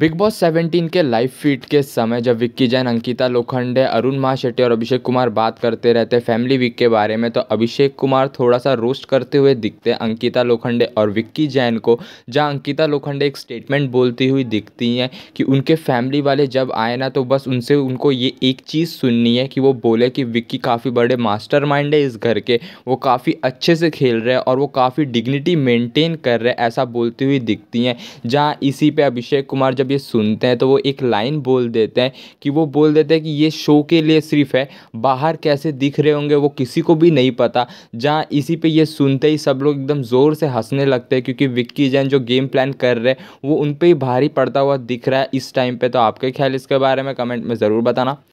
big boss 17 के live feed के समय जब विक्की जैन अंकिता लोखंडे अरुण महाशेट्टी और अभिषेक कुमार बात करते रहते फैमिली वीक के बारे में तो अभिषेक कुमार थोड़ा सा रोस्ट करते हुए दिखते अंकिता लोखंडे और विक्की जैन को जहां अंकिता लोखंडे एक स्टेटमेंट बोलती हुई दिखती हैं कि उनके फैमिली वाले जब आए ना तो बस उनसे उनको ये एक चीज़ सुननी है कि वो बोले कि विक्की काफ़ी बड़े मास्टर है इस घर के वो काफ़ी अच्छे से खेल रहे हैं और वो काफ़ी डिग्निटी मेनटेन कर रहे ऐसा बोलती हुई दिखती हैं जहाँ इसी पर अभिषेक कुमार जब ये सुनते हैं तो वो एक लाइन बोल देते हैं कि वो बोल देते हैं कि ये शो के लिए सिर्फ है बाहर कैसे दिख रहे होंगे वो किसी को भी नहीं पता जहाँ इसी पे ये सुनते ही सब लोग एकदम ज़ोर से हंसने लगते हैं क्योंकि विक्की जैन जो गेम प्लान कर रहे हैं वो उन पर ही भारी पड़ता हुआ दिख रहा है इस टाइम पर तो आपके ख्याल इसके बारे में कमेंट में ज़रूर बताना